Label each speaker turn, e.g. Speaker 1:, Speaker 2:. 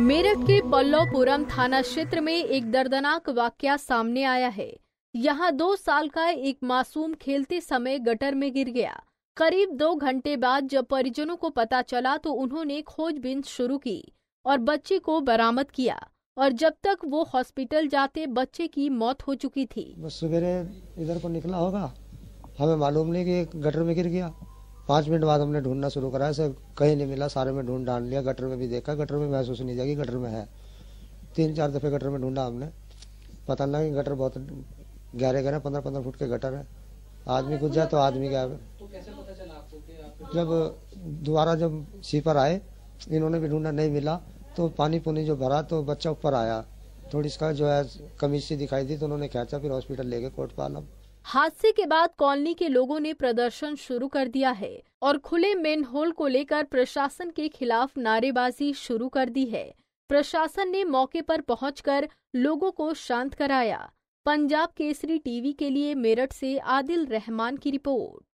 Speaker 1: मेरठ के पल्लवपुरम थाना क्षेत्र में एक दर्दनाक वाक्य सामने आया है यहाँ दो साल का एक मासूम खेलते समय गटर में गिर गया करीब दो घंटे बाद जब परिजनों को पता चला तो उन्होंने खोजबीन शुरू की और बच्चे को बरामद किया और जब तक वो हॉस्पिटल जाते बच्चे की मौत हो चुकी
Speaker 2: थी सवेरे इधर को निकला होगा हमें मालूम नहीं कि गटर में गिर गया पाँच मिनट बाद हमने ढूंढना शुरू करा ऐसे कहीं नहीं मिला सारे में ढूंढ डाल लिया गटर में भी देखा गटर में महसूस नहीं जाएगी गटर में है तीन चार दफ़े गटर में ढूंढा हमने पता लगा कि गटर बहुत गहरे गहरे पंद्रह पंद्रह फुट के गटर है आदमी कुछ जाए तो आदमी क्या
Speaker 3: तो
Speaker 2: जब दोबारा जब सीपर आए इन्होंने भी ढूंढा नहीं मिला तो पानी पुनी जो भरा तो बच्चा ऊपर आया थोड़ी इसका जो है कमीज सी दिखाई दी तो उन्होंने खेचा फिर हॉस्पिटल लेके कोर्ट पाला
Speaker 1: हादसे के बाद कॉलोनी के लोगों ने प्रदर्शन शुरू कर दिया है और खुले मेन होल को लेकर प्रशासन के खिलाफ नारेबाजी शुरू कर दी है प्रशासन ने मौके पर पहुंचकर लोगों को शांत कराया पंजाब केसरी टीवी के लिए मेरठ से आदिल रहमान की रिपोर्ट